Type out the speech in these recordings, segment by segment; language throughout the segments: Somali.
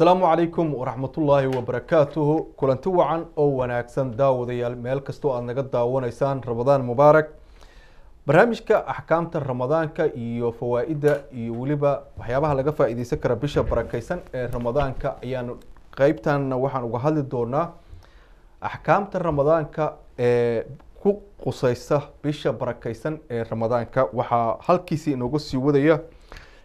asalaamu calaykum waraxmatullaahi wabarakaatuhu kulanti wacan oo wanaagsan daawadayaal meel kastoo aad naga daawanaysaan ramadaan mubaarak barnaamijka axkaamta ramadaanka iyo fawaa-ida iyo weliba waxyaabaha laga faa kara bisha barakeysan ee ramadaanka ayaanu qeybtanna waxaan uga hadli doonaa axkaamta ramadaanka ee ku quseysa bisha barakeysan ee ramadaanka waxaa halkiisii inooga sii wadaya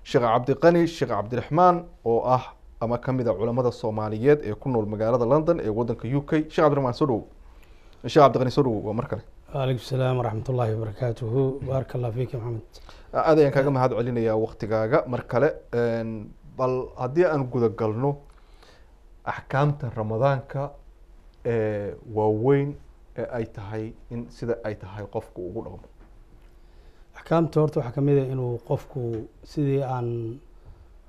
sheekh cabdiqani sheekh cabdiraxmaan oo ah ama kamida ah culamada soomaaliyeed ee ku nool magaalada london ee wadanka u k shekh abdirmaan soo dhawo shekh sodhow waa mar kale waalaikum salaam waraxmat ullaahi wabarakaatuhu baaraka allah fiik maxamed aad ayaan kaaga mahad celinayaa waktigaaga mar kale bal haddii aan gudagalno axkaamta ramadaanka ee waaweyn ee ay tahay in sida ay tahay qofku ugu dhaqmo axkaamta horta waxaa kamid a ah inuu qofku sidii aan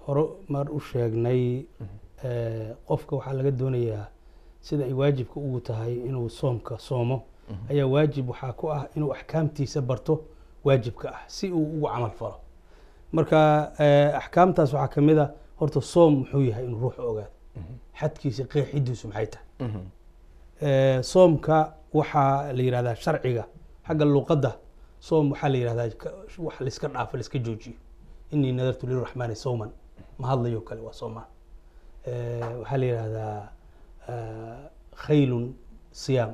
horumar u sheegnay eh, qofka waxaa laga doonayaa sida ay waajibka ugu tahay inuu soomka soomo mhm. ayaa waajib waxaa ku ah inuu axkaamtiisa barto waajibka ah si uu ugu camal falo marka eh, axkaamtaas waxaa ka mid a ah horta soom muxuu yahay inuu ruuxu ogaado mhm. xadkiisa qeexidiisu maxay tahay mhm. eh, soomka waxaa la yidhahdaa sharciga xagga luqadda soom waxaa la yidhahdaa wax laiska dhaafo laiska joojiyo inii nadartu liraxmaani sawman ma hadlayo kale waa soo maa waxaa la yidhaahdaa khaylun siyaam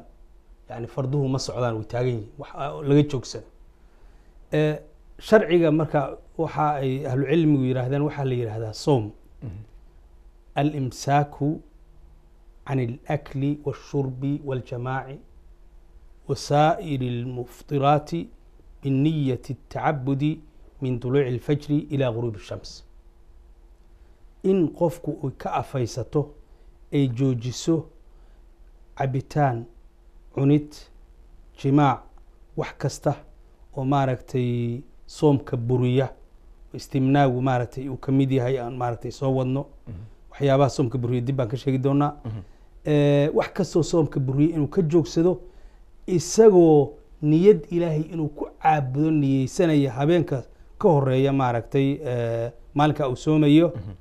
yani farduhu ma socdaan way taagan yihin ah, laga joogsana sharciga marka waxa ay ahlucilmigu yidhaahdeen waxaa la yidhaahdaa soom mm-hmm. alimsaaku can اlakli wالshurbi wاljamaaci wasaa'ir اlmuftiraati biniyati الtacabudi min duluuci اlfajri ila guruubi الshams in qofku ka afaysato ay joojiso cabitaan cunid jimaac wax kasta oo maaragtay soomka buriya istimnaagu maaragtay uu ka mid yahay aan maaragtay soo wadno mhm. waxyaabaha soomka buriya dib baan ka sheegi doonaa mhm. eh, wax kastoo soomka buriya inuu ka joogsado isagoo niyad ilaahay inuu ku caabudo niyeysanaya habeenka ka horeeya maaragtay eh, maalinka uu soomayo mhm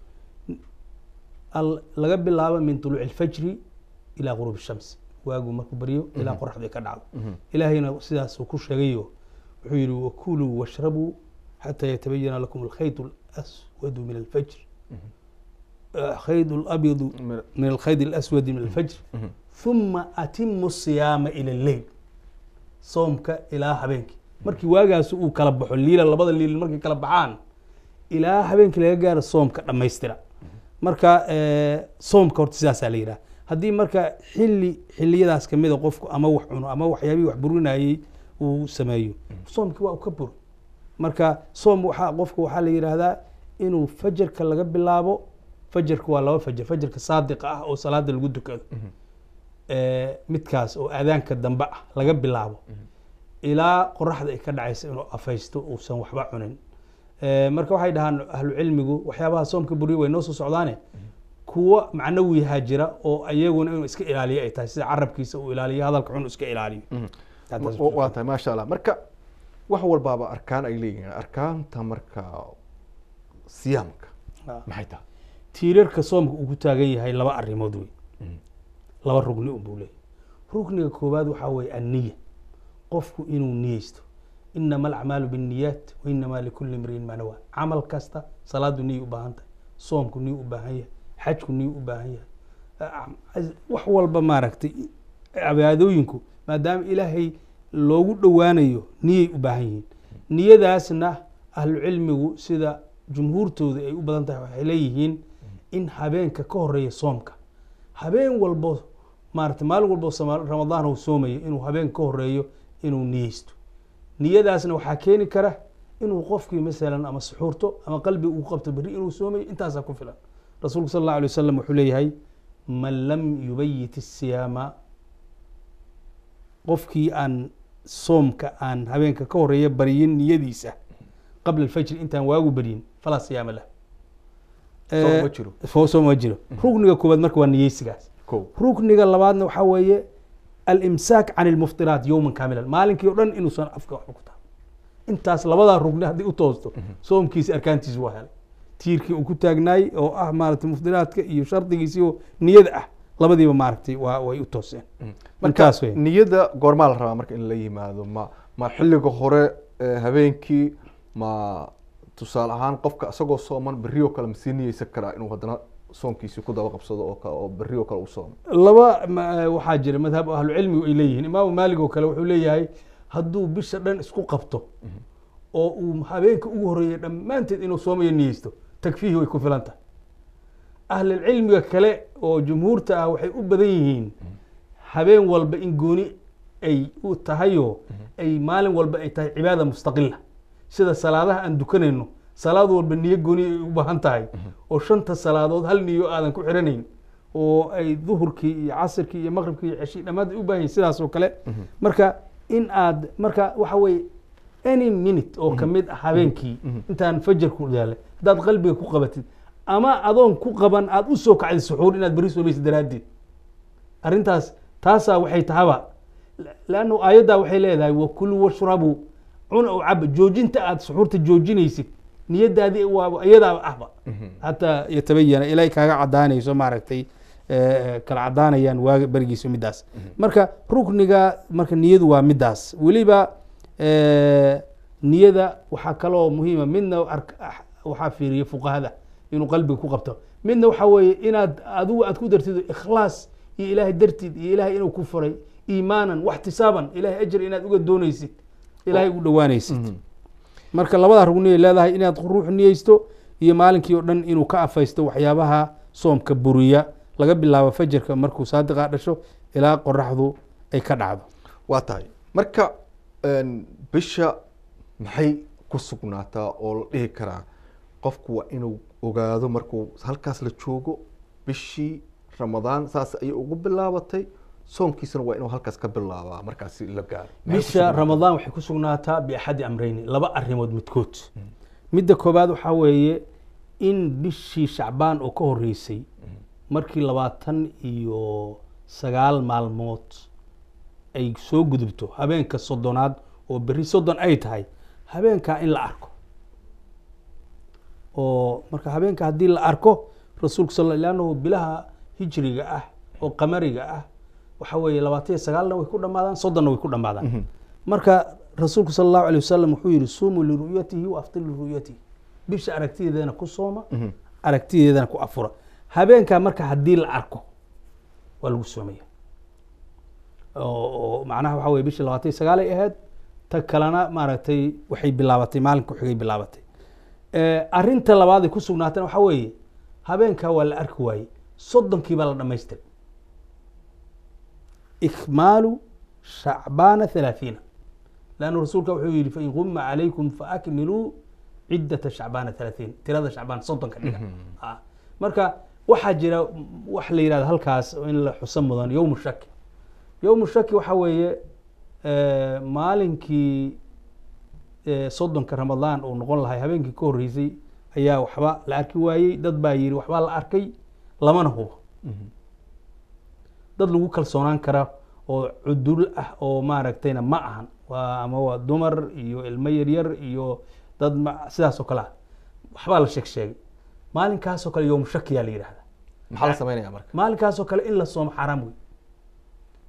laga bilaabo min tuluuci اlfajri ilaa gurub الshams waagu markuu baryo mhm. ilaa qoraxdu ka dhacdo mhm. ilaahayna sidaasuu ku sheegayo wuxuu yidhi wakuluu washrabuu xataa yatabayana lakum alkhayt اlaswadu min alfajr mhm. ah, khayt اlabyadu min alkhayt اlaswadi min alfajr uma atimu الsiyaama ila lleyl soomka ilaa habeenkii markii waagaasi uu kala baxo liila labada liil markay kala baxaan ilaa habeenkii laga gaaro soomka dhammaystira marka eh, soomka horta sidaasaa la yidhaha haddii marka xilli xiliyadaas kamida ah qofku ama wax cuno ama waxyaabihii wax burinayey uu sameeyo soomkii waa u ka bur marka soom waxaa qofka waxaa la yidhaahdaa inuu fajarka laga bilaabo fajarka waa laba fajar fajarka saadiqa ah oo salaada lagu dukado mhm. eh, midkaas oo aadaanka dambe ah laga bilaabo mhm. ilaa qoraxda ay ka dhacaysa inuu afaysto uusan waxba cunin Eh, marka waxay dhahaan ahlucilmigu waxyaabaha soomka buriya way noo soo socdaane kuwa macnawiyahaa jira oo iyaguna inuu iska ilaaliyo ay tahay sida carabkiisa uu ilaaliyo hadalka xun iska ilaaliyo mhm. waa tahay maasha allah marka wax walbaaba arkaan ay leeyihiin arkaanta marka siyaamka maxay tahay tiirarka soomka uu ku taagan yahay laba arrimood wey mhm. laba rugni unbuu leeyahay rugniga koowaad waxaa weeye anniya qofku inuu niyeysto inama alacmaalu binniyaat wainamaa likulli imriin manawa camal kasta salaadu niyay u baahan tahay soomku niyuu u yahay xajku niyuu u yahay wax walba maaragtay cibaadooyinku maadaama ilaahay loogu dhowaanayo niyay u baahan yihiin niyadaasna ahlucilmigu sida jumhuurtooda ay u badan tahay waxay leeyihiin in habeenka ka horeeya soomka habeen walbo maarata maalin walbo ramadaan uu soomayo inuu habeenka ka horeeyo inuu niyeysto niyadaasna waxaa keeni kara inuu qofkii masalan ama suxuurto ama qalbi uu qabto beri inuu soomayo intaasaa ku filan rasuulku sal alla alay wasalam wuxuu leeyahay man lam yubayit isiyaama qofkii aan soomka aan habeenka ka horeeya baryin niyadiisa qabla alfajri intaan waagu baryin falaa siyaama lah sooma eh, jiro mm. rugniga koobaad marka waa niyeysigaas rugniga labaadna waxaa weeye alimsaak can lmuftiraat yowman kaamilan maalinkii o dhan inuusan afka waxba ku taabin intaas labadaa rugni haddii u toosto soomkiisi arkaantiisi waa helay tiirkii uu ku taagnaayey oo ah maaragtay muftiraadka iyo shardigiisi oo niyada ah labadiiba maaragtay waa way u tooseen mm-hmm. markaas wey niyadda goormaa la rabaa marka in la yimaado ma ma xilliga hore eh, habeenkii ma tusaale ahaan qofka isagoo sooman berrioo kale masiiniyeysa karaa inuu haddana soonkiisi ku daba qabsado oo berri oo kale u soomo laba waxaa jira madhab ahlucilmigu ay leeyihiin imaamu maalig oo kale wuxuu leeyahay hadduu bisha dhan isku qabto mhm. oo uu habeenka ugu horeeyay dhammaanteed inuu soomayo niyeysto takfiihi way ku filan tahay ahlulcilmiga kale oo jumhuurta ah waxay u badan yihiin mhm. habeen walba in gooni ay u tahayoo mhm. ay maalin walba ay tahay cibaada mustaqila sida salaadaha aan dukanayno salaad walba niyo gooni u baahan tahay mm-hmm. oo shanta salaadood hal niyo aadan ku xiranayn oo ay duhurkii iyo casirkii iyo maqribkii iyo ceshii dhammaad u baahan yihin sidaas oo kale mm-hmm. marka in aad marka waxa weeye any minute oo kamid mm-hmm. ah habeenkii intaan fajarku daale haddaad qalbiga ku qabatid ama adoon ku qaban aad usoo soo kacday suxuur inaad beri soomaysid daraaddeed arrintaas taasaa waxay tahaba leannu aayaddaa waxay leedahay wa kulu washrabuu cuna u caba joojinta aad suxuurta joojinaysid niyadaadi waaba ah, iyadaaba ahba mhm. hataa yatabayana ilaahay kaaga cadaanayso maaragtay eh, kala cadaanayaan waaga berigiisa middaas mhm. marka rukniga marka niyadu waa middaas weliba eh, niyada waxaa kaloo muhiima midna ah, waxaa fiiriya fuqahada inuu qalbiga ku qabto midna waxaa weeye inaad adigu aad ku dartid ikhlaas iyo ilaahay dartiid iyo ilaahay inuu ku furay iimaanan waxtisaaban ilahay ajir inaad uga doonaysid ilahay u dhawaanaysid mhm marka labada rugniyay leedahay inaad ruux niyaysto iyo maalinkii oo dhan inuu ka afaysto waxyaabaha soomka buriya laga bilaabo fajarka markuu saadiqa dhasho ilaa qoraxdu ay ka dhacdo waa tahay marka bisha maxay ku sugnaataa oo la dhihi karaa qofku waa inuu ogaado markuu halkaas la joogo bishii ramadaan saas ayay ugu bilaabatay soonkiisana waa inuu halkaas ka bilaabaa markaas la gaaro bisha ramadaan waxay ku sugnaataa biaxadi amreyni laba arrimood midkood midda koowaad waxaa weeye in bishii shacbaan oo ka horeysay markii labaatan iyo sagaal maalmood ay soo gudubto habeenka soddonaad oo berri soddon ay tahay habeenkaa in la arko oo marka habeenka haddii la arko rasuulku sal anhu bilaha hijriga ah oo qamariga ah waxa weeye labaatan iyo sagaalna way ku dhamaadaan soddonna way ku dhamaadaan mhm. marka rasuulku sala allahu alay wasalam wuxuu yihi suumuu liru'yatihi wa liru'yatihi bisha aragtideedana ku sooma mhm. aragtideedana ku afura habeenkaa marka haddii la arko waa lagu soomaya oo macnaha waxa weye bishii labaatan iyo sagaal ay ahayd ta kalena maaragtay waxay bilaabatay maalinka xigay bilaabatay arrinta labaaday ku sugnaatana waxa weeye habeenkaa waa la arki waayey soddonkiibaa la dhammaystiray ikmaalu shacbaana halaaiina lannu rasuulka wuxuu yidhi fain qumma calaykum faakmiluu ciddata shacbaana halaaiin tirada shacbaan soddonka dhiga marka waxaa jira wax la yidhahdo halkaas in la xuso mudan yowm shaki yowm shaki waxa weeye maalinkii soddonka ramadaan uu noqon lahay habeenkii ka horreysay ayaa waxba la arki waayey dad baa yidhi waxbaa la arkay lamana hubo dad lagu kalsoonaan kara oo cudul ah oo maaragtayna ma ahan waa ama waa dumar iyo ilmo yaryar iyo dad sidaas oo kale ah waxbaa la sheeg sheegay maalinkaasoo kale yowmshakiyaa la yidhahda maxaa la sameynaya marka maalinkaasoo kale in la soomo xaaraam wey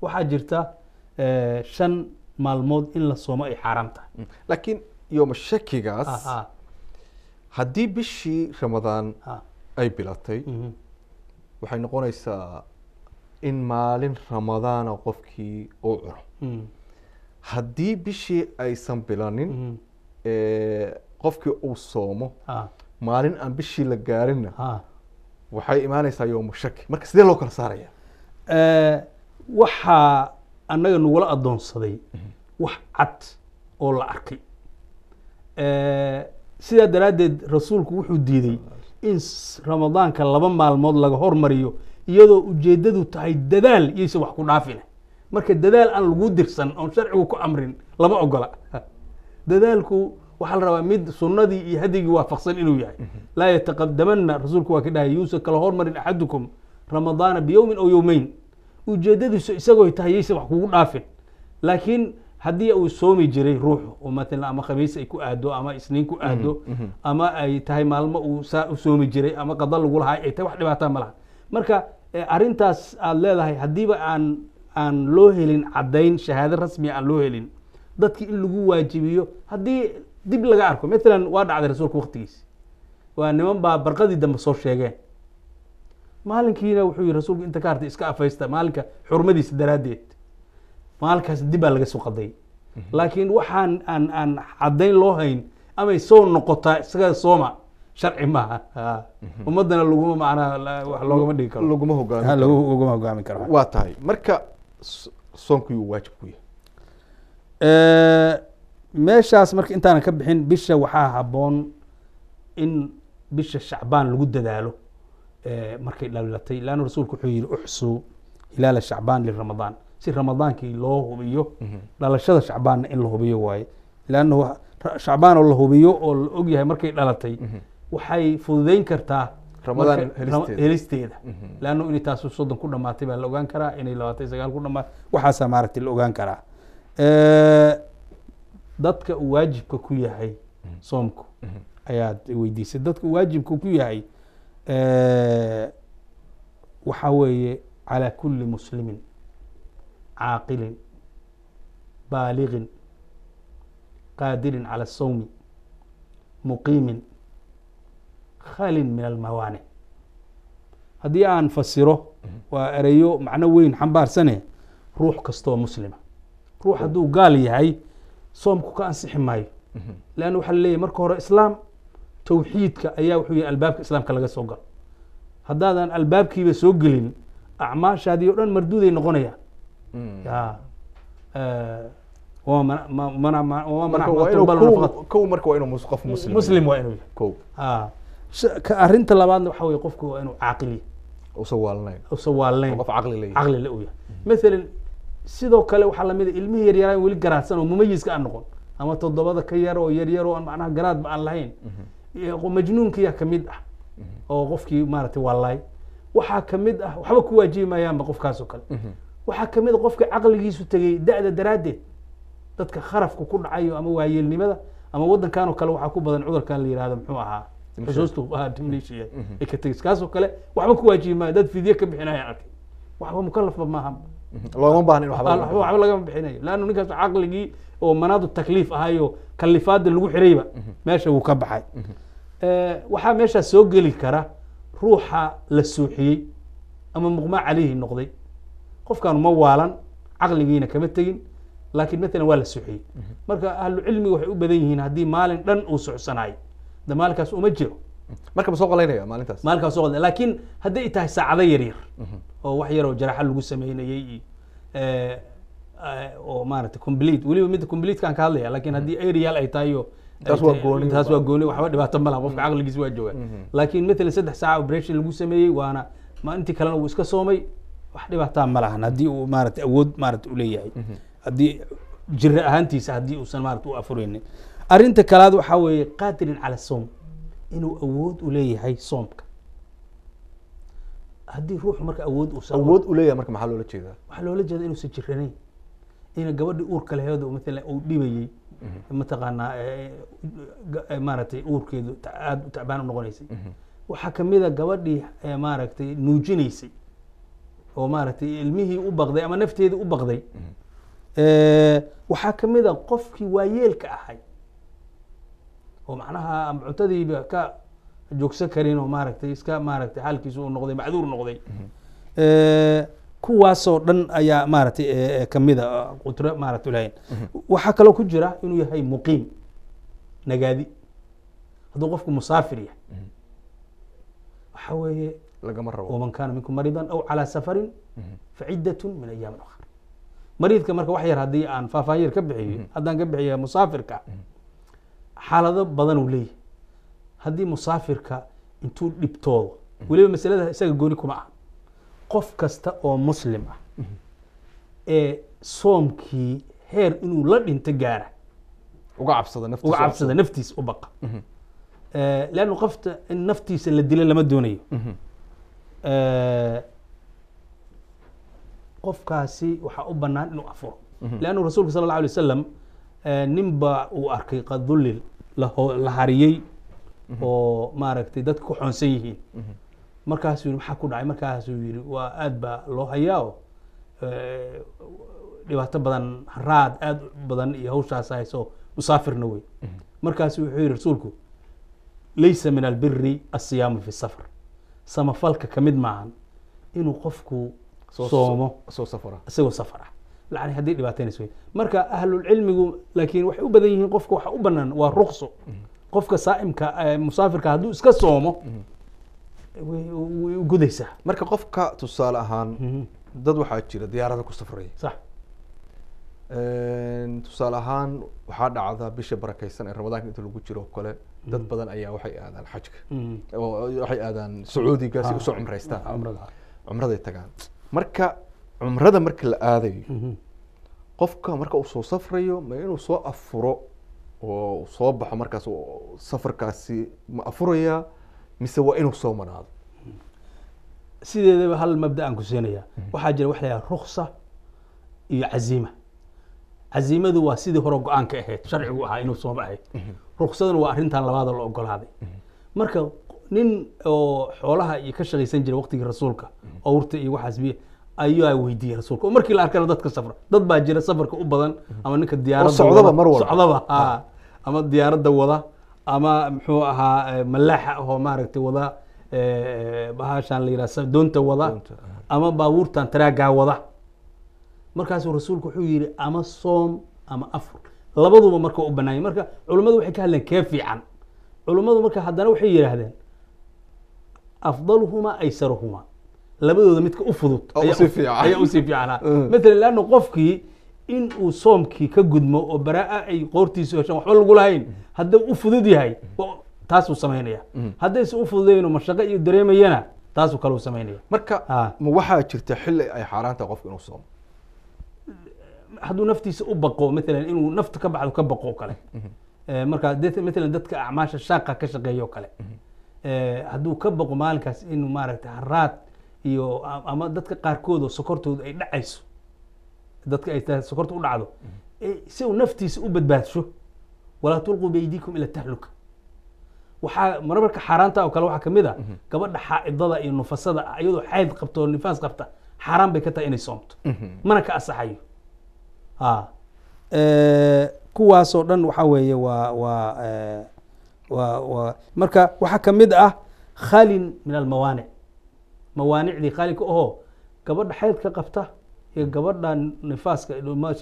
waxaa jirta eh, shan maalmood in la soomo ay xaaraam tahay mm. laakiin shakigaas ah, ah. haddii bishii ramadaan ah. ay bilatay mhm. waxay noqonaysaa in maalin ramadaana qofkii uu cuno hmm. haddii bishii aysan bilanin hmm. qofkii uu soomo maalin aan bishii la gaarinna waxay imaanaysaa shaki marka sidee loo kala saaraya waxaa annaga nagula addoonsaday mhm. wax cad oo la arkay sidaa daraaddeed rasuulku wuxuu diiday in ramadaanka laba maalmood laga hormariyo iyadoo ujeedadu tahay dadaal yayse wax ku dhaafine marka dadaal aan lagu dirsan oon sharcigu ku amrin lama ogola dadaalku waxaa la rabaa mid sunadii iyo hadigii waafaqsan inuu yahay laa yataqadamana rasuulku waa ka dhahay yuusa kala hormarin axadukum ramadaana biyowmin ow yowmeyn ujeedadiisu isagoy tahay yayse wax kugu dhaafin laakiin haddii uu soomi jiray ruuxu oo maala ama khamiis ay ku aado ama isniin ku aado mhm, mhm. ama ay tahay maalmo uu soomi jiray ama qada lagu lahaa ay tahay wax dhibaataa ma laha marka eh, arintaas aada leedahay haddiiba aan aan loo helin caddayn shahaado rasmiga ah aan loo helin dadki in lagu waajibiyo haddii dib laga arko matalan waa dhacday rasuulka waktigiis waa niman baa barqadii dambe soo sheegeen maalinkiina wuxuu yihi rasuulku inta ka hartay iska afaysta maalinka xurmadiisa daraaddeed maalinkaas dib baa laga soo qaday mhm. laakiin waxaan aan aan caddayn loo hayn amay soo noqotaa isaga sooma sharci maaha ummadana laguma manaa wa loogama dhigi karo laguma hogaamlaguma hogaami karo waa tahay marka soonku yuu waajib ku yahay meeshaas marka intaanan ka bixin bisha waxaa haboon in bisha shacbaan lagu dadaalo markay dhalatay laanna rasuulku wuxuu yihi uxsuu hilaala shacbaan liramadaan si ramadaankii loo hubiyo mhm. dhalashada shacbaanna in la hubiyo waaye leannahu shacbaan oo la hubiyo oo la ogyahay markay dhalatay mhm waxay fududeyn kartaa helisteeda leanno mhm. inay taas soddon ku dhamaatay baa la ogaan karaa inay labaatan sagaal ku dhamaatay waxaasaa maaragtay la ogaan karaa dadka uu waajibka ku yahay mhm. soomku mhm. ayaad weydiisay dadka uu waajibka ku yahay waxaa weeye calaa kulli muslimin caaqilin baaliqin qaadirin cala asawmi muqiimin khalin min almawaanic haddii aan fasiro waa ereyo macno weyn xambaarsane ruux kastoo muslima ruux hadduu gaal yahay soomku ka ansixi maayo leanna waxaa laleeyahy marka hore islaam tawxiidka ayaa wuxuu yahay albaabka islaamka laga soo galo haddaadan albaabkiiba soo gelin acmaashaadii o dhan marduuday noqonayaan hmm. eh, muslim waa inuu yahay arinta labaadna waxa wey qofku waa inuu caaqil usawaalnayn caqli la u yahay maalan sidoo kale waxaa lamida ah ilmihii yaryaraan weli garaadsan oo mumayiska aan noqon ama todobada ka yaro oo yaryar oo macnaha garaadba aan lahayn mhm. majnuunkiyaa kamid ah mhm. oo qofkii maaragtay wallaay waxaa kamid ah waxba ku waajibi maayaanba qofkaasoo kale mhm. waxaa kamid a ah qofka caqligiisu tegey da-da daraaddeed dadka kharafka ku dhacayo ama waayeelnimada ama waddankanoo kale waxaa ku badan cudurkan la yihahdo muxuu ahaa Mm-hmm. Mm-hmm. kaas oo kale waxba kuwaajibi maayo dad fidye ka bixinaya arkay waxba mukalafba maaha mm-hmm. looma baahna waxba lagama bixinayo leannu ninkaas caqligii oo manaadu takliif ahayo kalifaada lagu xirayba meesha wuu ka baxay waxaa meeshaa soo geli kara ruuxa la suuxiyey ama muqmaa calihii noqday qofkaanu ma waalan caqligiina kama tegin laakiin matalan waa la suuxiyey marka ahlucilmiga waxay u badan yihiin haddii maalin dhan uu socsanayo damaalkaas uma jiro markaba soo qoleynaya maalintaas maalinkaa so qol lakin hadday tahay saacado yaryar mhm. oo wax yaroo jaraxo lagu sameynayey iyo eh, eh, oo maarata complete weliba midda completekaan ka hadlaya lakin haddii mhm. areal ay tahayo taas waa gooni waxba dhibaato ma laha qofka mhm. caqligiisa waa joogaa laakiin matalan saddex saaca operation lagu sameeyey waana maalintii kalena wuu iska soomay wax dhibaataa ma lahan haddii uu maarata awood maarata uleeyahay haddii jira ahaantiisa haddii uusan maarata u afureynin arinta kalaad waxaa weeye qaadirin cala soom inuu awood u leeyahay soomka haddii ruuxu marka awood awood u leeyahay marka maxaa loola jeedaa waxaa loola jeeda inuusan jiranayn ina gabadhii uurka laheedo maalan uu dhibayey mhm. mataqaanaa eh, eh, maaragtay uurkeedu aada tacbaan u noqonaysay mhm. waxaa kamida gabadhii eh, maaragtay nuujinaysay oo maaragtay ilmihii u baqday ama nafteedii u baqday mhm. waxaa kamida qofkii waayeelka ahay oo macnaha am cuntadiiba ka joogsan karin oo maaragtay iska maaragtay xaalkiisu uu noqday macduur noqday eh, kuwaasoo dhan ayaa maaragtay eh, eh, kamida ah, qutre maaragta ulahayn mhm. waxaa kaloo ku jira inuu yahay muqiim nagaadi hadduu qofku musaafir yahay mhm. waxaa weeye lagama rabo waman kaana minkum mariidan aw calaa safarin mhm. faciddatun min ayaamin akhar mariidka marka wax yar haddii aan faahfaahin yar ka bixiyo haddaan ka bixiya musaafirka xaalado badan uu leeyahay haddii musaafirka intuu dhibtoodo weliba masalada isaga gooni kuma ah qof kasta oo muslim ah ee soomkii heer inuu la dhinto gaara uga cabsada naftiis u baqa mhm. eh, lannu qofta in naftiisa la dilo lama doonayo mhm. eh, qofkaasi waxaa u banaan inuu afuro mhm. leannu rasuulka sala alla alay wasalam eh, ninba uu arkay qad dullil la hariyey mhm. oo maaragtay dadka ku xoonsan yihiin mhm. markaasuu yii maxaa ku dhacay markaasuu yihi waa aada baa loo hayaa o dhibaato badan raad aad badan iyo hawshaas hayso musaafirna wey mhm. markaasu wuxuu yihi rasuulku laysa min albiri asiyaamu fi safar samafalka ka mid maahan inuu qofku soomo isagoo safar ah lacni haddii dhibaataynayso wey marka ahlulcilmigu laakiin waxay u badan yihiin qofka waxa u banaan waa rukso qofka saa'imka eh, musaafirka hadduu iska soomo way u gudaysaa marka qofka tusaale ahaan mhm. dad waxaa jira diyaarada ku safraya sax tusaale ahaan waxaa dhacda bisha barakeysan ee ramadaanka inta lagu jiro oo kale dad mhm. badan ayaa waxay aadaan xajka mhm. waxay aadaan sacuudiga si ah. usoo cumraystaan ah, cumrada ay tagaan marka cumrada marka la aadayo qofka marka uu soo safrayo ma inuu soo afuro oo soo baxo markaas safarkaasi ma afurayaa mise waa inuu soo manaado sideedaba hal mabda aan ku siinaya hmm. waxaa jira wax la ruksa iyo caziima caziimadu waa sidii hore go-aanka ahayd sharcigu ahaa inuu soo baxay hmm. ruksaduna waa arrintan labaada la ogolaaday hmm. marka nin oo xoolaha iyo ka shaqaysan jiray waqtigii rasuulka owrta iyo waxaas biya ayaa weydiiyey rasuulka oo markii la arkana dadka safra dad baa jira safarka u badan ama ninka diyaaradda socdaba mar walba socdaba ha ah. ah. ama diyaaradda wada ama muxuu ahaa eh, malaaxa ahoo maaragtay wada eh, bahashaan la yidhaha doonta wada ah. ama baabuurtan taraagaa wada markaasuu rasuulku wuxuu yidhi ama soom ama afur labaduba marka u banaanya marka culummadu waxay ka hadleen kee fiican culummadu marka haddana waxay yidhaahdeen afdaluhumaa aysaruhumaa labadooda midka u fudud ayaa usii fiicnaa maalan mm. leanna qofkii in uu soomkii ka gudmo oo baraa ay qoortiisu heshaan waxba lagu lahayn hadday u fudud yahay taasuu samaynaya mm. haddayse u fududayno mashaqo iyo dareemayana taasuu kaleu samaynaya marka ma waxaa jirta xilli ay xaaraanta qofku inuu soomo hadduu naftiisa u baqo maalan inuu nafta ka baxdo ka baqo kale mm-hmm. eh, marka maalan dadka acmaasha shaaqa ka shaqeeya kale mm-hmm. eh, hadduu ka baqo maalinkaas inuu maaragtay haraad iyo ama dadka qaarkood oo sokortooda ay dhacayso dadka ay sokorta u mhm. eh, si uu naftiisa u badbaadsho walaa tulquu beydiikum ila tahluka waxaa marmarka xaaraanta oo kale waxaa kamid a ah mhm. gabadha xaa'idada iyo nufasada iyadoo xayd qabta oo nifaas qabta xaaraan bay ka tahay inay soomto mhm. mana ka asaxayo ha eh, kuwaasoo dhan waxaa weeye waa waa eh, waa waa marka waxaa kamid ah khalin min almawaanic mawaanicdii khaalika ahoo gabadha xaydka qabta iyo gabadha nifaaska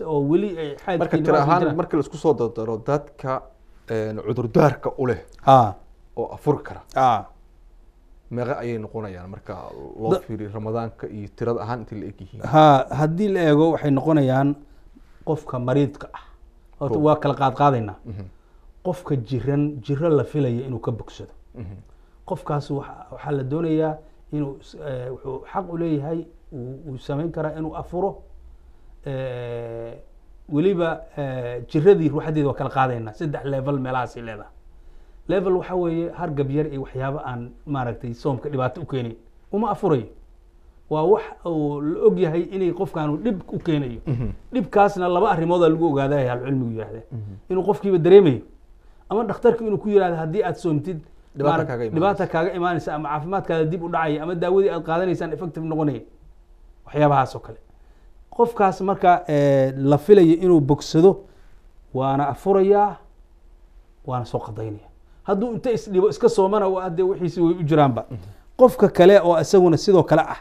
oo weli marka tiro ahaan marka laisku soo dardaro dadka cudurdaarka u leh oo afuri kara meeqa ayay noqonayaan marka loo fiiriyo ramadaanka iyo tirada ahaan intii la eg yihiin ha haddii la eego waxay noqonayaan qofka mariidka ah horta waa kala qaad mhm. qofka jiran jiro la filaya inuu ka bogsado mhm. qofkaas waxaa la doonayaa inuu eh, wuxuu xaq uleeyahay uu samayn karaa inuu afuro eh, weliba eh, jiradii ruuxadeeda waa kala qaadaynaa saddex level meelahaasi leedahay level waxa weeye hargab yar iyo waxyaaba aan maaragtay soomka dhibaato u keenayn uma afurayo waa wax uu la og yahay inay qofkaanu dhib u keenayo mhm. dhibkaasna laba arrimoodaa lagu ogaaday halcilmigu yihaahdeen mhm. inuu qofkiiba dareemayo ama dhakhtarku inuu ku yihahdo haddii aada soomtid dhibaata kaaga imaanaysa ama caafimaadkaada dib u dhacaya ama daawadii aad qaadanaysaan effective noqonaya waxyaabahaasoo kale qofkaas marka eh, la filaya inuu bogsado waana afurayaa waana soo qadaynaya hadduu inta isdhibo iska soomana hadee wixiisi way u jiraanba qofka kale oo isaguna sidoo kale ah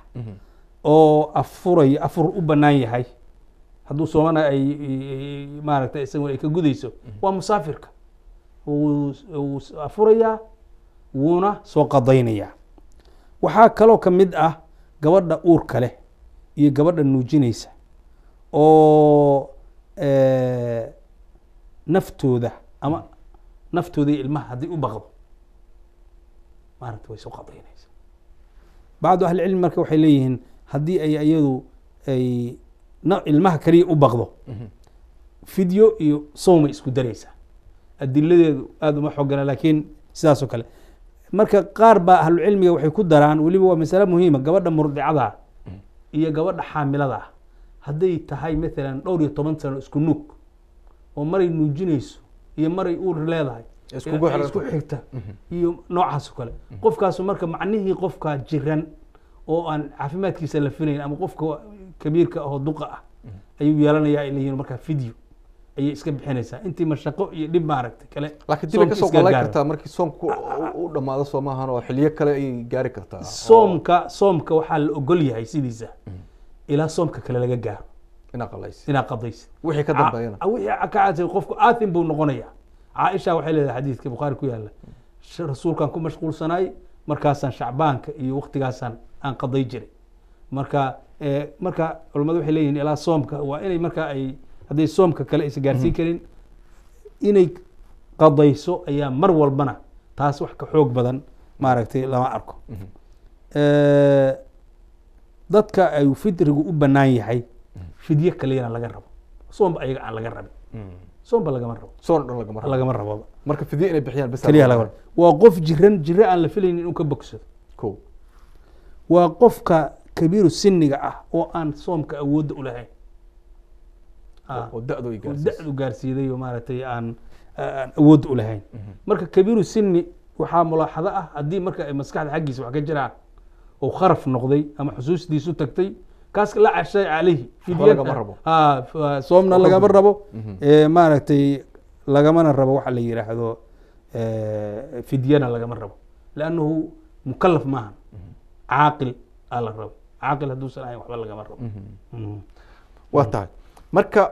oo afuraya afur u banaan yahay hadduu soomana ay maaragtay isaguna ay ka gudayso waa musaafirka wuu afurayaa wuuna soo qadaynayaa waxaa kaloo ka mid ah gabadha uurka leh iyo gabadha nuujinaysa oo eh, naftooda ama naftooda iyo ilmaha haddii u baqdo maaragta way soo qadaynaysa bacdu ahlicilmi marka waxay leeyihiin haddii ay iyadu ay ilmaha kaliya u baqdo video iyo soomay isku daraysaa adiladeedu aada uma xoogana laakiin sidaasoo kale marka qaar baa ahlucilmiga waxay ku daraan weliba waa masale muhiima gabadha murdicada iyo gabadha xaamilada hadday tahay maalan dhowr iyo toban sano isku nuug oo maray nuujinayso iyo maray uur leedahay isku xigta mhm. iyo noocaas kale qofkaasu marka macnihii qofkaa jiran oo aan caafimaadkiisa la filayn ama qofka kabiirka ahoo duqa ah mhm. ayuu yeelanayaa ay leeyihin markaa video ayay iska bixinaysaa intii mashaqo iyo dhib maaragta kale laakiin dib kasoo qolay kartaa markii soomku u dhammaado soo oo xiliyo kale ayay gaari kartaa soomka soomka waxaa la ogol yahay sidiisa mm. ilaa soomka kale laga gaaro inaad qalaysid inaad qadaysid wixii ka dambeeyana wixii ka qofku aathim buu noqonayaa caaisha waxay leedahay xadiidka bukhaari ku yaalla mm. rasuulkan ku mashquulsanaay markaasaan shacbaanka iyo waqtigaasaan aan qaday jiray marka eh, marka culimmadu waxay leeyihiin ilaa soomka waa inay marka ay hadday soomka kale aysan gaarsiin mhm. karin inay qadayso ayaa mar walbana taas wax ka xoog badan maaragtay lama arko mhm. eh, dadka ay fitrigu u banaan yahay mhm. fidye kaliyana laga rabo soomba ayaga aan laga rabin soomba lagama rabo lagama raboba marka fidye inay bixiyaan bas kaliya laga waa qof jiran jire aan la filayn inuu ka bogsado ko waa qofka kabiiru siniga ah oo aan soomka awoodda u lahayn Ah. dadu gaarsiiday maaragtay aan awood u lahayn mhm. marka kabiiru sini waxaa mulaaxado ah haddii marka ay maskaxda xaggiisa wax ka jiraan oo kharaf noqday ama xusuustiisu tagtay kaas la cashay calayhi soomna lagama rabo mhm. eh, maaragtay lagamana rabo waxa la yidhaahdo eh, fidyana lagama rabo lannahu mukalaf maahan mhm. caaqil aa la rabo caaqil hadduusan ahayn waxba lagama rabo waa tahay marka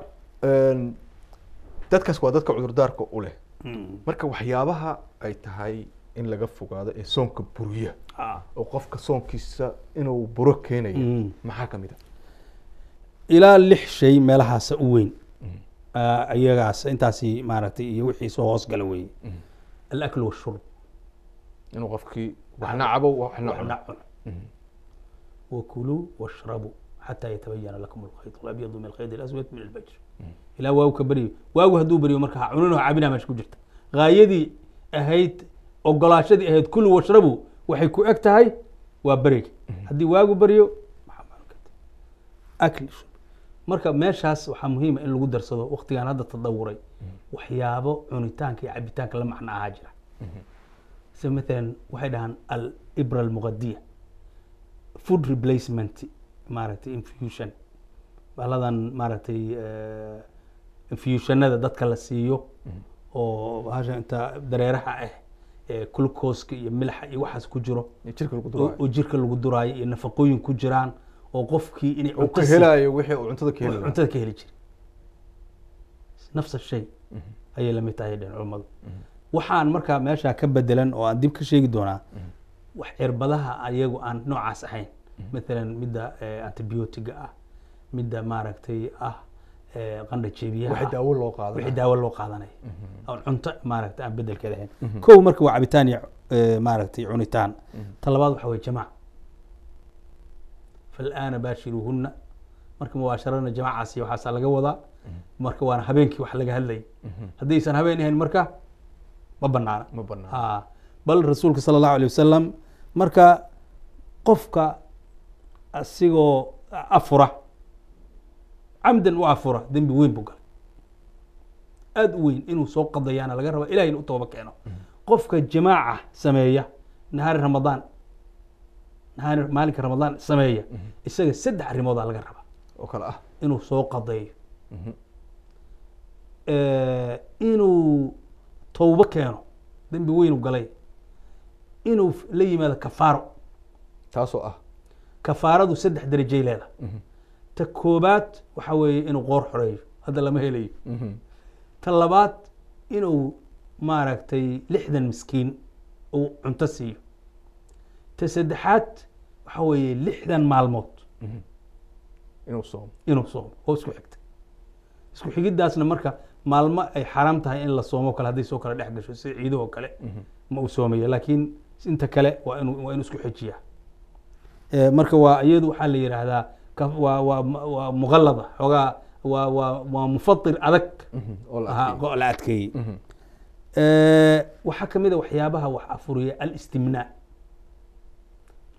dadkaas waa dadka cudurdaarka u leh hmm. marka waxyaabaha ay tahay in laga fogaado ee soonka buriya ah. oo qofka soonkiisa inuu buro keenayo hmm. maxaa ka mid a ah? ilaa lix shay meelahaasa u weyn iyagaas hmm. ah, intaasi maaragtay iyo wixii soo hoos gala weeye alakl washurb inuu qofkii waxna cabo waxna cuno wakuluu washrabuu xataa yatabayana lakum alkhayd labyadu min alkhayd alaswad min albajr ilaa waagu ka beryo waagu hadduu beryo marka ha cunin oo cabinaa meesha ku jirta haayadii ahayd ogolaashadii ahayd kulu washrabu waxay ku eg tahay waa beriga haddii waagu beryo akl marka meeshaas waxaa muhiima in lagu darsado waktigaan hadda tadawuray waxyaabo cunitaanka iyo cabitaanka la macno ahaa jira se maalan waxay dhahaan alibra almuqadiya food replacement maaragtay infusion bahaladan maaragtay eh, infusionada dadka la siiyo mm-hmm. oo bahasha inta dareeraha ah glucoska iyo milxa iyo waxaas ku jiro oo jirka lagu duraayo iyo nafaqooyin ku jiraan oo qofkii inay helayo wixii uu cuntada ka heli cuntada nafsa shay mm-hmm. ayay la tahay dhinaculmadu mm-hmm. waxaan markaa meeshaa ka bedelan oo aan dib ka sheegi doonaa wax cirbadaha ayagu aan noocaas ahayn matalan midda eh, antibiotiga ah midda maaragtay ah eh, qandha jeebiyaha ah. daawo loo qaadanaya mm-hmm. cunto maaragtay aan bedelkeed ahayn mm-hmm. kow marka waa cabitaan eh, maaragtay cunitaan mm-hmm. ta waxa weye jamaac fal'aana baashiruuhunna marka mubaasharana jamaacaasi waxaasaa laga wadaa marka waana habeenkii wax laga hadlayay haddaysan habeen ahayn marka ma banaana bal rasuulka sala allahu alay wasalam marka qofka asigoo afura camdan u afura dembi weyn buu galay aada u weyn inuu soo qadayaana laga rabaa ilahay inu tooba keeno qofka jamaaca sameeya nahaari ramadaan nahaari maalinka ramadaan sameeya isaga saddex arrimoodaa laga rabaa oo kale ah inuu soo qadeeyo mhm. eh, inuu towbo keeno dembi weynu galay inuu la yimaado kafaaro taasoo ah kafaaradu saddex darajay leedahay ta koobaad waxaa weeye inuu qoor xoreeyo hadda lama helayo ta labaad inuu maaragtay lixdan miskiin uu cunto siiyo ta saddexaad waxaa weeye lixdan maalmood inuu soomo inuu soomo oo isku xigta isku xigiddaasna marka maalmo ay xaaraam tahay in la soomo kale hadday soo kala dhex gasho sida ciidaho kale mhm. ma uu soomaya laakiin inta kale waa inu waa inuu isku xejiyaa marka waa iyadu waxaa la yidhaahdaa waa muqalada xoogaa wa wa waa mufail adag mm-hmm. la adkeeyey mm-hmm. waxaa kamid a ah waxyaabaha wax afuriya alistimnaa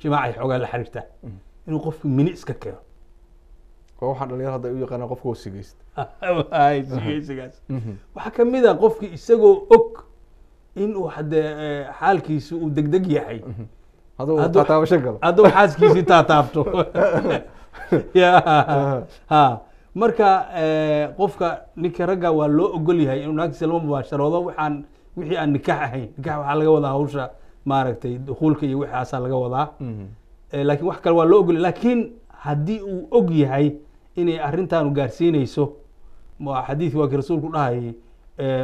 jimaacay xoogaa la xiriirta mm-hmm. inuu qofku mini iska keeno waxaa dhalinyar hadda u yaqaana qofka sigeysta sigeysigaas waxaa kamid a ah qofki isagoo og inuu haddee xaalkiisu uu deg deg yahay aduu xaaskiisii taataabto marka qofka ninka ragga waa loo ogol yahay inuu naagtiisa lama mubaasharoodo waxaan wixii aan nikax ahayn nikax waxaa laga wadaa hawsha maaragtay dukuulka iyo waxaasaa laga wadaa laakin wax kale waa loo ogol lakiin haddii uu og yahay inay arrintaanu gaarsiinayso xadiidki waa kii rasuulku dhahayay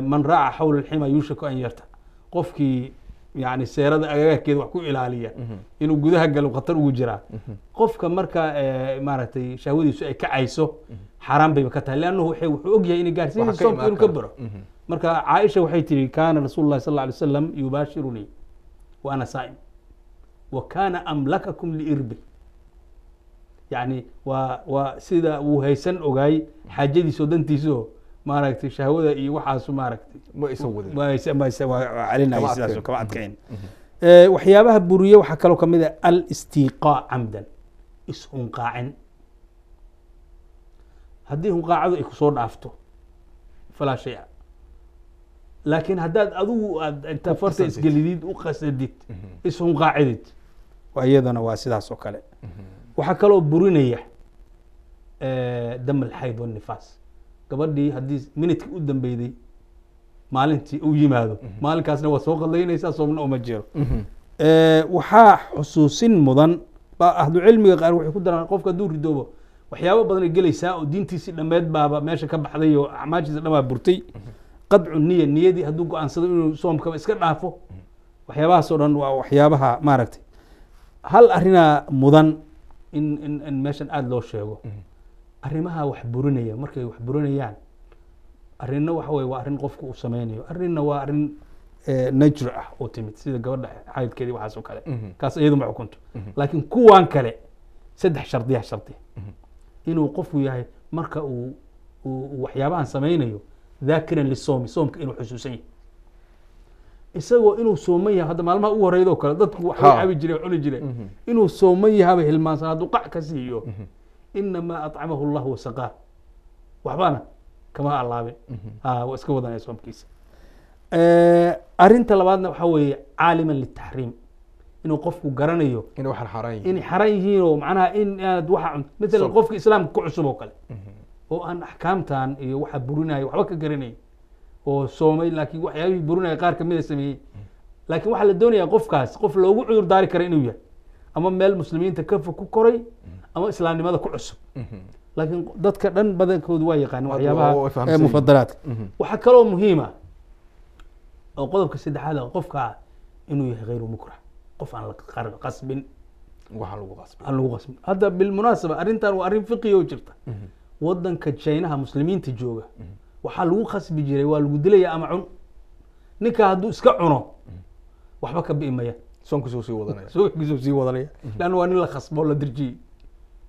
man raaca xawla alxima yuushaku an yarta qofkii yani seerada agagaarkeeda wax ku ilaaliya mhm. inuu gudaha galo khatar ugu jiraa mhm. qofka marka eh, maaragtay shahwadiisu ay kacayso mhm. xaaraan bayba ka tahay leannahu wuxuu ogyahay inay gaarsiinay soomka inuu ka baro marka caaisha waxay tihi kaana rasuulu llahi sal ly wasalam yubaashirunii wa ana saa'im wa kaana amlakakum liirbi yani waa waa sida uu haysan ogaay xaajadiiso dantiisao maaragtay shahwada iyo waxaasu maaragtaywaxyaabaha mm-hmm. mm-hmm. eh, buriye waxaa kaloo ka mid a alistiiqaa camdan ishunqaacin haddii hunqaacadu ay kusoo dhaafto falaa shaya laakiin haddaad adigu aad inta farta isgelidid u qasadid mm-hmm. ishunqaacidid iyadana waa sidaas oo kale waxaa kaloo burinaya eh, dam alxayd wanifaas gabadhii haddii minutka u dambeyday maalintii u yimaado mhm. maalinkaasna waa soo qadaynaysaa soomna uma jiro mhm. eh, waxaa xusuusin mudan ba ahlucilmiga qaar waxay ku daraan qofka hadduu ridoobo waxyaaba badanay gelaysaa oo diintiisii dhammeed baaba meesha ka baxday oo acmaashiisa dhamaa burtay mhm. qadcu niya niyadii hadduu go-aansado inuu soomkaba iska dhaafo waxyaabahaasoo dhan waa waxyaabaha maaragtay hal arinaa mudan in in in meeshan aada loo sheego arrimaha wax burinaya markay wax burinayaan arrinna waxa weye waa arrin qofku uu sameynayo arrinna waa arrin eh, nature ah oo timid sida gabadha xaydkeedii waxaas oo kale mhm. kaas iyaduma xukunto mhm. laakiin kuwan kale saddex shardiya shardi mhm. inuu qofku yahay marka uu waxyaabahan sameynayo dhaakiran lisoomi soomka inuu xusuusan yahay isagoo inuu sooman yahay hadda maalmaha ugu horreydoo kale dadku waxay cabi jireen cuni jireen inuu sooman yahabay hilmaansan hadduu qac ka siiyo inamaa acamahu اllah wasaqaa waxbana kama alaabin waa iska wadanaya soomkiisa arinta labaadna waxaa weeye caaliman litaxriim inuu qofku garanayo in xaran yihiin oo macnaha in aad waa maalan qofka islaamka ku cusub oo kale oo aan axkaamtan iyo waxa burinaya waxba ka garanay oo soomay laakiin waxyaabihii burinaya qaar kamida sameeyey laakiin waxaa la doonaya qofkaas qof loogu cudur kara inuu yahay ama meel muslimiinta kafa ku koray ama islaamnimada ku cusub mhm. laakiin dadka dhan badankoodu waa yaqaani waxyaabaha mufadalaadka mhm. waxaa kaloo muhiima ah oo qodobka saddexaad a ah, qofka inuu yahay hayru mukrah qof aan la qasbin aan lagu qasbin hadda bilmunaasaba arrintan waa arrin fiqi oo jirta mhm. wadanka jaynaha muslimiinta jooga waxaa lagu qasbi jiray waa lagu dilaya ama cun ninka hadduu iska cuno waxba ka bi'i maya sii wadanaya soonkiisuu sii wadanaya leanna waa nin la khasbo la dirjiyey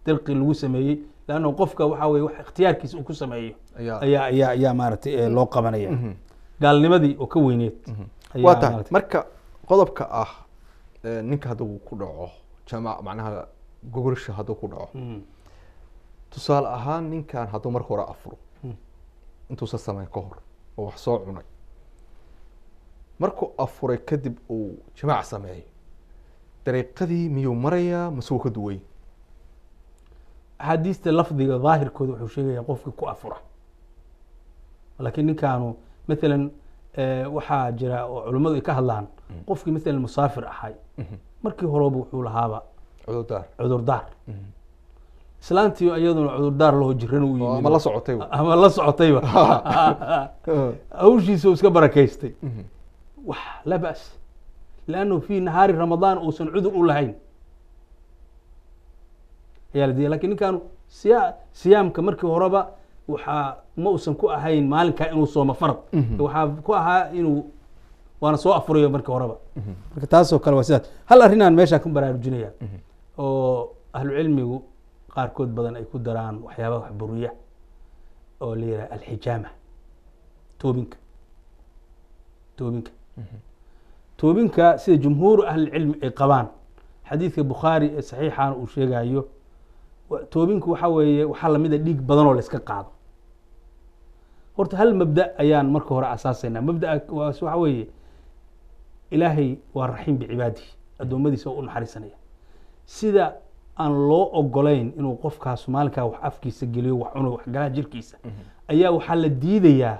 darqi lagu sameeyey lanna qofka waxa weye ikhtiyaarkiisa uu ku sameeyo ayaa ayaa ayaa maaragtay loo qabanaya mhm. gaalnimadii oo ka weyneed mhm. waa marka qodobka ah ninka hadduu ku dhaco jama macnaha gogorsha hadduu ku dhaco mhm. tusaale ahaan ninkan hadduu marka hore afuro intuusan samayn ka hor oo wax soo cunay markuu afuray kadib uu jimaac sameeyo dariiqadii miyuu marayaa mase ka duway axaadiista lafdiga daahirkooda wuxuu sheegaya qofkii ku afura lakiin ninkaanu maalan eh, waxaa jira oo culimmadu ay ka hadlaan mm-hmm. qofkii maalan musaafir ahay mm-hmm. markii horeba wuxuu lahaaba cudurdaar mm-hmm. islaantii iyaduna cudurdaar laho jiran u ama la socotayba hawshiisa iska barakaystay wax la ba's fii nahaari ramadaan uusan cudur u lahayn ayaa la diiday lakin ninkan siyaamka markii horeba waxaa ma uusan ku ahayn maalinkaa inuu soomo farad mhm. waxaa ku ahaa inuu waana soo afurayo markii horeba mhm. marka taasoo kale waa sidaas hal arrinaan meeshaa ku baraarujinaya mhm. oo ahlucilmigu qaarkood badan ay ku daraan waxyaabaa wax buriya oo la yidhaha alxijaama toobinka toobinka toobinka sida jumhuur ahlilcilmi ay qabaan xadiidka bukhaari ee saxiixaana uu sheegayo toobinku waxaa weeye waxaa lamida dhiig badan oo layska qaado horta hal mabda ayaan marka hore asaasaynaa mabdaa waxaa weeye ilaahay waa raxiim bicibaadihi addoommadiisa oo u naxariisanaya sida aan loo ogolayn inuu qofkaas maalinkaa wax afkiisa geliyo wax cuno wax galaa jirkiisa mhm. ayaa waxaa la diidayaa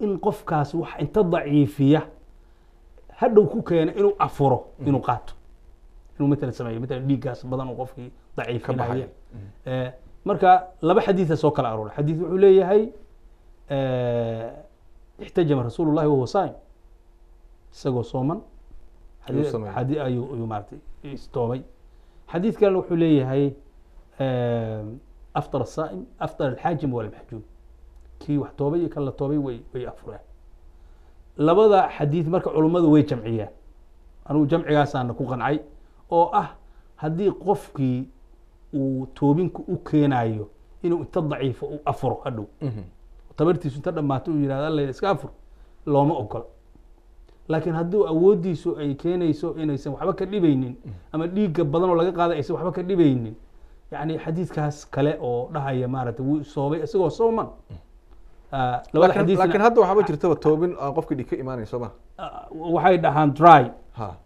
in qofkaas wax inta daciifiya hadhow ku keena inuu afuro mhm. inuu qaato inuu matala sameeyo matala dhiiggaas badan uu qofkii daciifinaya mm. eh, marka laba xadiida soo kala aroora xadiid wuxuu leeyahay eh, ixtajama rasuulu llahi wahuwa saim isagoo sooman ayuu maarata istoobay xadiid kalena wuxuu leeyahay eh, aftar asaa'im aftar alxaajim walmaxjuum kii wax toobay iyo kan la toobay way way afureen labada xadiid marka culummadu way jamciyaan anuu jamcigaasana ku qancay oo ah haddii qofkii uu toobinka u keenayo inuu inta daciifo u afuro hadhow mhm. tabartiisu inta dhammaato uu yihahdo alla iska afur looma ogola laakiin hadduu awooddiisu ay keenayso inaysan waxba ka dhibaynin mhm. ama dhiigga badan oo laga qaada aysan waxba ka dhibaynin yacni xadiidkaas kale oo dhahaya maaragtay wuu isoobay isagoo sooman mhm lakin hadda waxaaba jirtaba toobin aan qofkii ka imaanayn sooma waxay dhahaan dry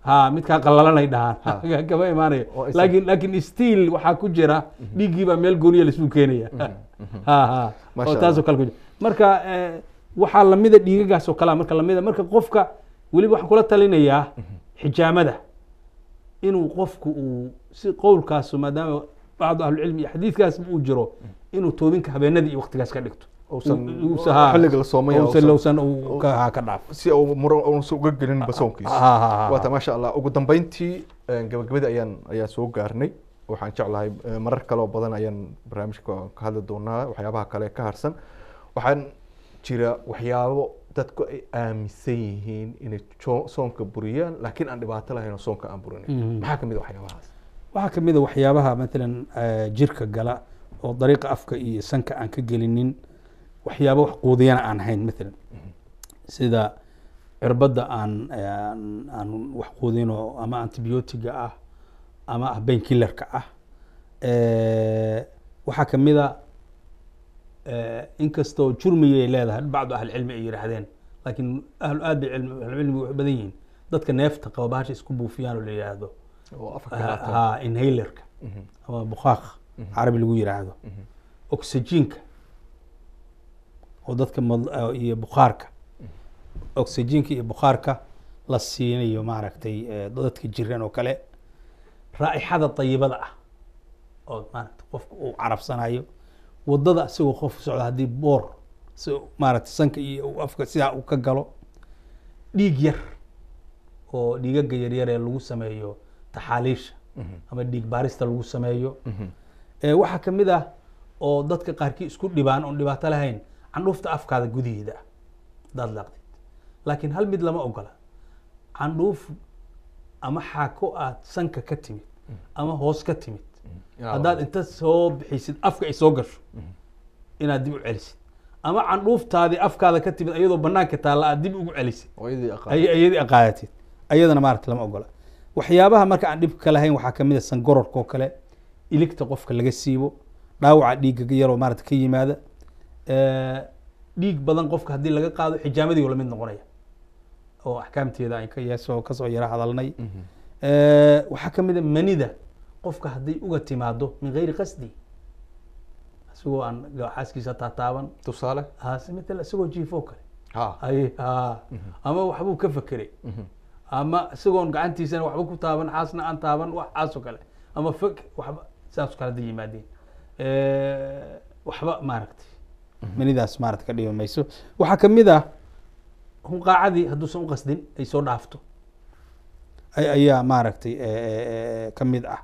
ha midkaa qalalanay dhahaan kama imaanayo lakin lakin stiil waxaa ku jira dhiiggiibaa meel gooniya laisuu keenaya ha ha taasoo kale kuji marka waxaa lamida dhiigagaasoo kalea marka lamida marka qofka weliba waxaan kula talinayaa xijaamada inuu qofku uu si qowlkaasu maadaama bacdu ahlucilmi iyo xadiidkaasba uu jiro inuu toobinka habeenadii iyo waktigaas ka dhigto xilliga la soomaya ka dhaaf si uunsa uga gelinba soonkiisa ah, ah, ah, waata maasha allah ugu dambeyntii eh, gabagabadii ayaan ayaan soo gaarnay waxaan jeclahay eh, marar kale oo badan ayaan barnaamijka ka hadli doonaa waxyaabaha kale ka harsan waxaan jira waxyaabo dadku ay aaminsan yihiin inay soonka buriyaan laakiin aan dhibaato lahayn oo soonka aan burinin mm-hmm. maxaa kamid a waxyaabahaas waxaa kamid a waxyaabaha matalan eh, jirka gala oo dariiqa afka iyo sanka aan ka gelinin waxyaaba wax quudiyana aan hayn maalan sida cirbadda aan aan wax quudino ama antibiotiga ah ama ah bainkillerka ah waxaa kamid a eh, inkastoo jurmigay leedahay bacdu ahlicilmi ay yidhaahdeen laakiin ahlu aad bay ahlucilmigu wax badan yihiin dadka neefta qaba bahasha isku buufiyaan oo la yidhaahdo ha ama bukhaaq mhm. carabi lagu yidhaahdo mhm. oxygenka oo dadka ah, iyo bukaarka oxygenka iyo bukhaarka la siinayo maaragtay dadka jiran oo kale raa'ixada dayibada ah oo maarata qofka uu carabsanayo wadada isagoo qof socda haddii boor si maaragtay sanka iyo afka sidaa uu ka galo dhiig yar oo dhiigaga yaryar ee lagu sameeyo taxaaliisha mhm. ama dhiig baarista lagu sameeyo mhm. waxaa ka mid ah oo dadka qaarkii isku dhibaan oon dhibaato lahayn candhuufta afkaada gudaheeda ah hadaad laaqdid laakiin hal mid lama ogola candhuuf ama xaako aad sanka ka timid ama hoos ka timid mm-hmm. haddaad inta soo bixisid afka ay soo gasho mm-hmm. inaad dib u celisid ama candhuuftaadii afkaada ka timid ayadoo banaanka taalla aad dib ugu celisid iyadii aqaadatid ayadana maarata lama ogola waxyaabaha marka aan dhib ka lahayn waxaa ka mid a ah sangororka oo kale iligta qofka laga siibo dhaawaca dhiiga yaroo maarata ka yimaada dhiig badan qofka haddii laga qaado xijaamadii lamid noqonaya oo axkaamteeda an kaso kasoo yara hadalnay mhm. waxaa ka a ah manida qofka hadday uga timaado min geyri qasdi isagoo aan xaaskiisa taataaban tusaale maala isagoo jiifo kale ay mhm. ama waxbuu ka fakeray mhm. ama isagoon gacantiisana waxba ku taaban xaasna aan taaban wax xaasoo kale ama fek waxba saasoo kale hadday yimaadeen waxba maaragtay manidaas maarata ka dhibi mayso waxaa kamid ah run hadduusan uqasdin ay soo dhaafto ayaa maaragtay eh, eh, eh, kamid ah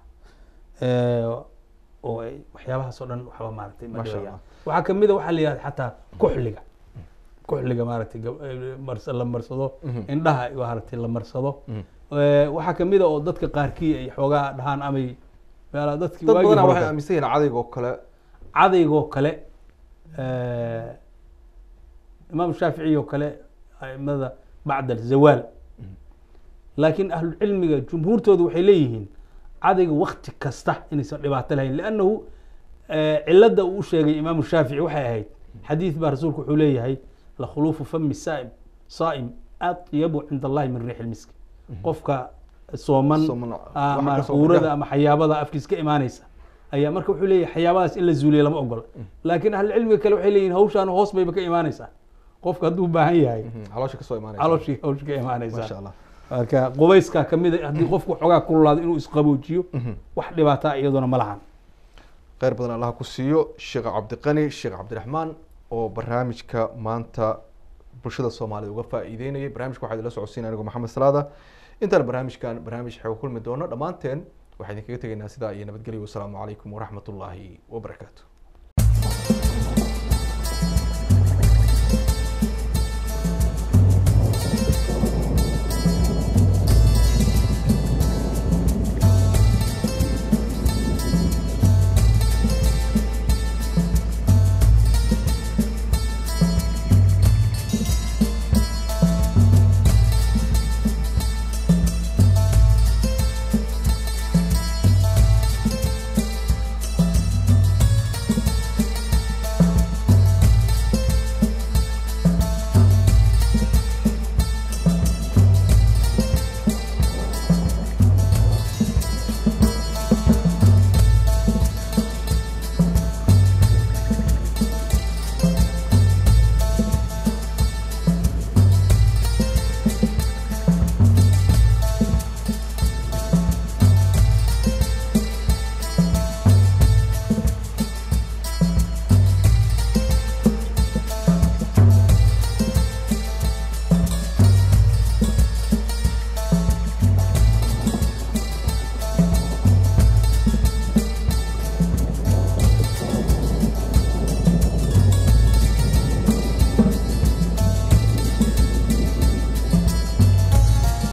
oo ay waxyaabahaas dhan waxba maaragtay madhibayaan waxaa kamid a ah, waxaa la xataa kuxliga kuxliga maaragtay la marsado mhm. indhaha maaragtay la marsado mhm. waxaa kamid a ah oo dadka qaarkii ay xoogaa dhahaan amay dadki waagiiaamisan yihiin cadayga kale cadayga oo kale imaam shaaficiy oo kale aimada bacd zawaal laakiin ahlucilmiga jumhuurtoodu waxay leeyihiin cadayga wakti kasta inaysan dhibaato lahayn lannahu cilada uu usheegay imaamu shaafici waxay ahayd xadiid baa rasuulku wuxuu leeyahay lakhuluufu fami saim saa'im atyabu cinda allahi min riix ilmiski mm-hmm. qofka sooman ama huurada ama xayaabada afkiis ka imaanaysa ayaa marka wuxuu leeyahy waxyaabahaas in la zuuliya lama ogola mm. laakiin ahlucilmiga kale waxay leeyihin hawshaan hoos bayba ka imaaneysaa qofka hadduu ubaahan yahay mm-hmm. calooshii ka imaaneysaa marka qubayskaa kamida haddii mm-hmm. qofku xoogaa kululaado inuu isqaboojiyo mm-hmm. wax dhibaataa ah iyaduna ma lahan kheyr badan allah ku siiyo sheekh cabdiqani sheekh cabdiraxmaan oo barnaamijka maanta bulshada soomaalida uga faa'iideynayay barnamijka waxaa idinla socodsiinaya anigu maxamed salaada intaan barnaamijkan barnaamij xeego kulmi doono dhammaanteen waxaa idinkaga tegaynaa sidaa iyo nabadgelyo wasalaamu calaykum waraxmat ullaahi wabarakaatu